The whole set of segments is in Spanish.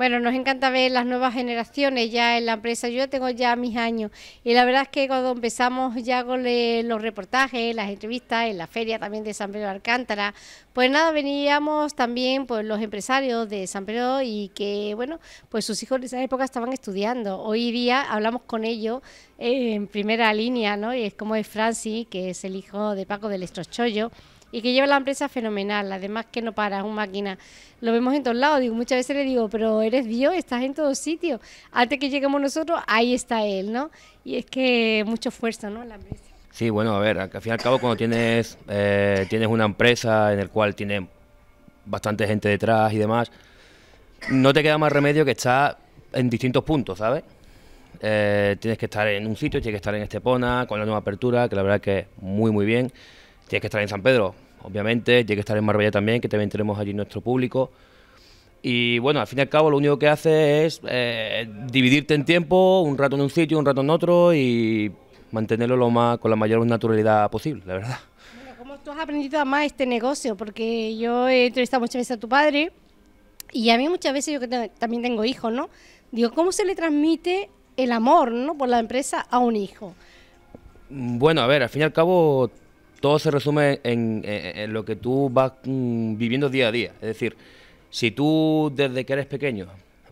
Bueno, nos encanta ver las nuevas generaciones ya en la empresa. Yo tengo ya mis años y la verdad es que cuando empezamos ya con eh, los reportajes, las entrevistas, en la feria también de San Pedro de Alcántara, pues nada, veníamos también pues, los empresarios de San Pedro y que, bueno, pues sus hijos en esa época estaban estudiando. Hoy día hablamos con ellos en primera línea, ¿no? Y es como es Francis, que es el hijo de Paco del Estrochollo y que lleva la empresa fenomenal, además que no para, es una máquina. Lo vemos en todos lados, digo, muchas veces le digo, pero eres Dios, estás en todos sitios. Antes que lleguemos nosotros, ahí está Él, ¿no? Y es que mucho esfuerzo, ¿no? La empresa. Sí, bueno, a ver, al fin y al cabo cuando tienes, eh, tienes una empresa en la cual tiene bastante gente detrás y demás, no te queda más remedio que estar en distintos puntos, ¿sabes? Eh, tienes que estar en un sitio, tienes que estar en Estepona, con la nueva apertura, que la verdad que muy, muy bien. Tienes que estar en San Pedro, obviamente, tienes que estar en Marbella también, que también tenemos allí nuestro público. Y bueno, al fin y al cabo lo único que hace es eh, dividirte en tiempo, un rato en un sitio, un rato en otro y mantenerlo lo más, con la mayor naturalidad posible, la verdad. Bueno, ¿cómo tú has aprendido más este negocio? Porque yo he entrevistado muchas veces a tu padre y a mí muchas veces, yo que también tengo hijos, ¿no? Digo, ¿cómo se le transmite el amor ¿no? por la empresa a un hijo? Bueno, a ver, al fin y al cabo todo se resume en, lo que tú vas mm, viviendo día a día. Es decir, si tú desde que eres pequeño,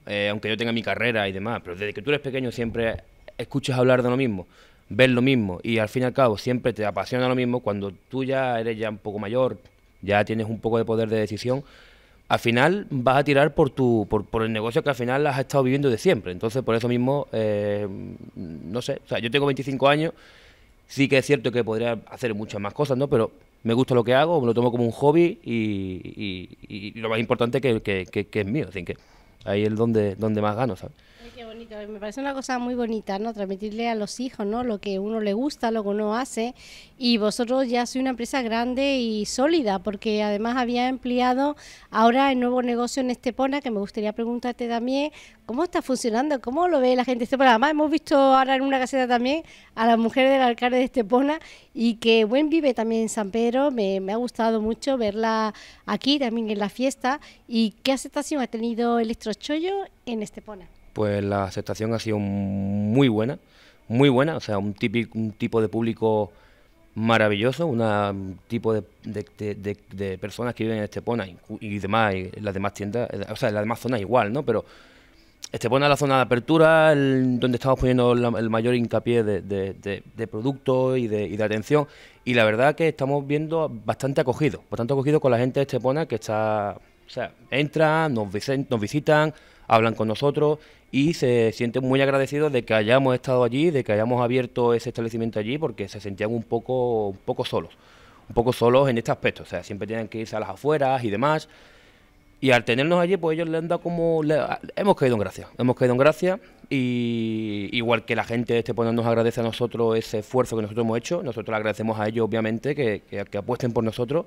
eh, aunque yo tenga mi carrera y demás, pero desde que tú eres pequeño siempre escuchas hablar de lo mismo, ves lo mismo y al fin y al cabo siempre te apasiona lo mismo, cuando tú ya eres ya un poco mayor, ya tienes un poco de poder de decisión, al final vas a tirar por, tu, por, el negocio que al final has estado viviendo de siempre. Entonces, por eso mismo, eh, no sé, o sea, yo tengo 25 años Sí que es cierto que podría hacer muchas más cosas, ¿no? Pero me gusta lo que hago, lo tomo como un hobby y, lo más importante que, es mío. Así que ahí es donde, donde más gano, ¿sabes? qué bonito. Me parece una cosa muy bonita, ¿no? Transmitirle a los hijos, ¿no? Lo que uno le gusta, lo que uno hace. Y vosotros ya sois una empresa grande y sólida, porque además había empleado ahora el nuevo negocio en Estepona, que me gustaría preguntarte también, ¿cómo está funcionando? ¿Cómo lo ve la gente de Estepona? Además, hemos visto ahora en una caseta también a la mujer del alcalde de Estepona y que buen vive también en San Pedro. Me, me ha gustado mucho verla aquí también en la fiesta. ¿Y qué aceptación ha tenido el Electrochollo en Estepona? pues la aceptación ha sido muy buena, muy buena, o sea, un, típico, un tipo de público maravilloso, un tipo de, personas que viven en Estepona y, demás, y las demás tiendas, eh, o sea, en las demás zonas igual, ¿no? Pero Estepona es la zona de apertura, donde estamos poniendo el mayor hincapié de, productos y, de, atención, y la verdad que estamos viendo bastante acogido, bastante acogido con la gente de Estepona que está, o sea, entra, nos, nos visitan, hablan con nosotros y se sienten muy agradecidos de que hayamos estado allí, de que hayamos abierto ese establecimiento allí, porque se sentían un poco, un poco solos, un poco solos en este aspecto, o sea, siempre tenían que irse a las afueras y demás. Y al tenernos allí, pues ellos le han dado como... hemos caído en gracia, hemos caído en gracia y igual que la gente de este pueblo nos agradece a nosotros ese esfuerzo que nosotros hemos hecho, nosotros le agradecemos a ellos obviamente que apuesten por nosotros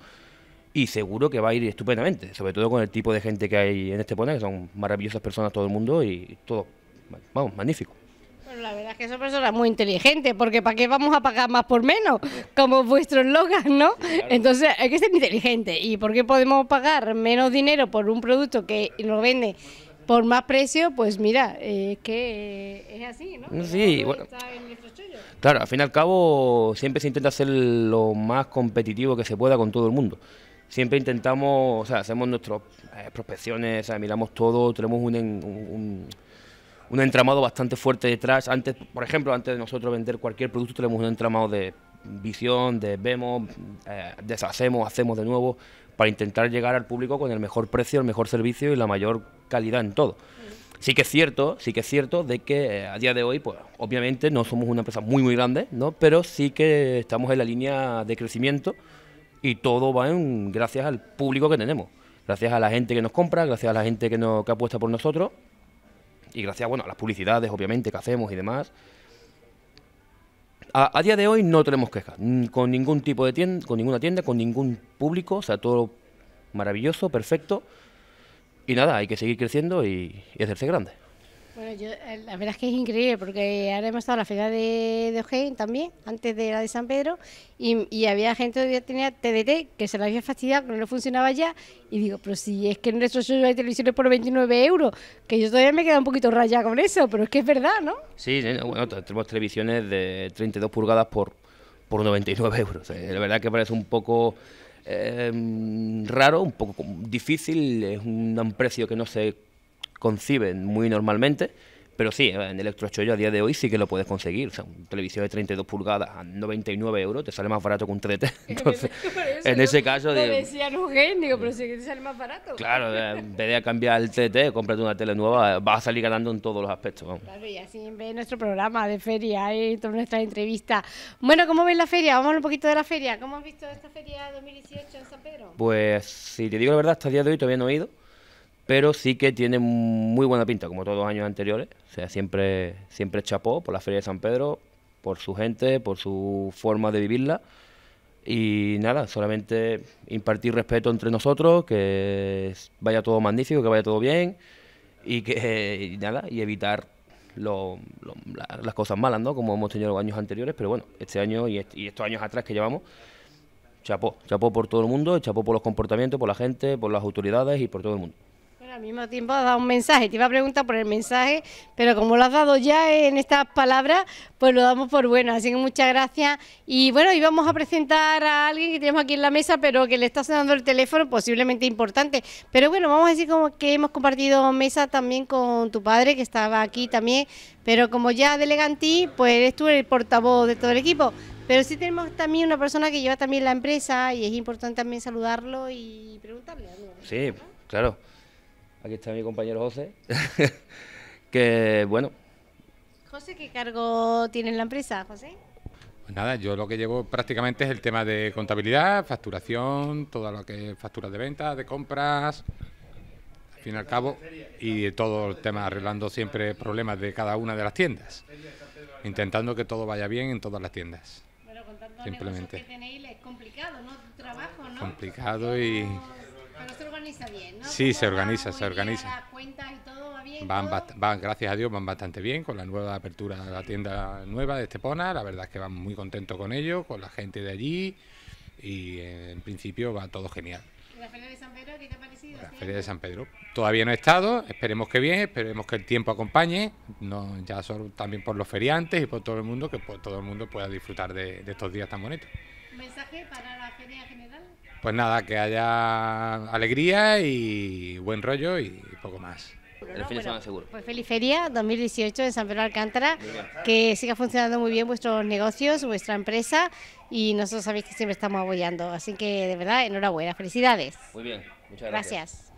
y seguro que va a ir estupendamente, sobre todo con el tipo de gente que hay en este pone que son maravillosas personas todo el mundo y todo, vamos, magnífico. Bueno, la verdad es que son personas muy inteligentes, porque ¿para qué vamos a pagar más por menos? Como vuestros eslogan, ¿no? Entonces hay que ser inteligente. ¿Y por qué podemos pagar menos dinero por un producto que nos vende por más precio, pues mira, es que eh, es así, ¿no? Sí, bueno. Claro, al fin y al cabo siempre se intenta hacer lo más competitivo que se pueda con todo el mundo siempre intentamos, o sea, hacemos nuestras eh, prospecciones, o sea, miramos todo, tenemos un, un, un, entramado bastante fuerte detrás. Antes, por ejemplo, antes de nosotros vender cualquier producto, tenemos un entramado de visión, de vemos, eh, deshacemos, hacemos de nuevo, para intentar llegar al público con el mejor precio, el mejor servicio y la mayor calidad en todo. Mm. Sí que es cierto, sí que es cierto de que eh, a día de hoy, pues obviamente no somos una empresa muy muy grande, ¿no? Pero sí que estamos en la línea de crecimiento y todo va en gracias al público que tenemos, gracias a la gente que nos compra, gracias a la gente que, nos, que apuesta por nosotros y gracias bueno, a las publicidades, obviamente, que hacemos y demás. A, día de hoy no tenemos quejas con ningún tipo de tienda, con ninguna tienda, con ningún público, o sea, todo maravilloso, perfecto. Y nada, hay que seguir creciendo y hacerse grande. Bueno, yo, eh, la verdad es que es increíble porque ahora hemos estado en la feria de, de también, antes de la de San Pedro, y, había gente que tenía TDT que se la había fastidiado, que no funcionaba ya, y digo, pero si es que en nuestro show hay televisiones por 29 euros, que yo todavía me he quedado un poquito rayada con eso, pero es que es verdad, ¿no? Sí, bueno, tenemos televisiones de 32 pulgadas por, por 99 euros. Eh, la verdad que parece un poco... Eh, raro, un poco difícil, es un, precio que no se conciben muy normalmente. Pero sí, eh, en electrochollo a día de hoy sí que lo puedes conseguir. O sea, un televisor de 32 pulgadas a 99 euros te sale más barato que un 3 Entonces, en ese caso... Lo de... decían un digo, pero mm. sí que te sale más barato. Claro, en vez de cambiar el TT, cómprate una tele nueva, vas a salir ganando en todos los aspectos. Claro, y así en vez de nuestro programa de feria ¿eh? y todas nuestra entrevista Bueno, ¿cómo ves la feria? Vamos un poquito de la feria. ¿Cómo has visto esta feria 2018 en San Pedro? Pues, si te digo la verdad, hasta el día de hoy todavía no he ido pero sí que tiene muy buena pinta, como todos los años anteriores. O sea, siempre, siempre chapó por la Feria de San Pedro, por su gente, por su forma de vivirla. Y nada, solamente impartir respeto entre nosotros, que vaya todo magnífico, que vaya todo bien y que nada, y evitar las cosas malas, ¿no? Como hemos tenido los años anteriores, pero bueno, este año y estos años atrás que llevamos, chapó, chapó por todo el mundo, chapó por los comportamientos, por la gente, por las autoridades y por todo el mundo al mismo tiempo has dado un mensaje, te iba a preguntar por el mensaje, pero como lo has dado ya en estas palabras, pues lo damos por bueno, así que muchas gracias. Y bueno, íbamos vamos a presentar a alguien que tenemos aquí en la mesa, pero que le está sonando el teléfono, posiblemente importante. Pero bueno, vamos a decir como que hemos compartido mesa también con tu padre, que estaba aquí también, pero como ya delegantí, pues eres tú el portavoz de todo el equipo. Pero sí tenemos también una persona que lleva también la empresa y es importante también saludarlo y preguntarle. algo, Sí, claro. Aquí está mi compañero José. que bueno. José, ¿qué cargo tiene la empresa, José? Pues nada, yo lo que llevo prácticamente es el tema de contabilidad, facturación, todo lo que facturas de ventas, de compras, al fin y al cabo, y todo el tema arreglando siempre problemas de cada una de las tiendas, intentando que todo vaya bien en todas las tiendas. Bueno, simplemente. que tenéis es complicado, ¿no? trabajo, ¿no? Complicado y... Pero se organiza bien, ¿no? Sí, se organiza, se organiza. Las y todo va bien. Van, gracias a Dios, van bastante bien con la nueva apertura de la tienda nueva de Estepona. La verdad es que van muy contentos con ello, con la gente de allí. Y eh, en principio va todo genial. ¿Y la Feria de San Pedro qué te ha parecido? La Feria de San Pedro. Todavía no he estado, esperemos que bien, esperemos que el tiempo acompañe, no, ya solo, también por los feriantes y por todo el mundo, que pues, todo el mundo pueda disfrutar de, estos días tan bonitos. ¿Mensaje para la Feria General? Pues nada, que haya alegría y buen rollo y poco más. El fin de Pues feliz feria 2018 en San Pedro Alcántara, que siga funcionando muy bien vuestros negocios, vuestra empresa y nosotros sabéis que siempre estamos apoyando. Así que de verdad, enhorabuena, felicidades. Muy bien, muchas gracias. Gracias.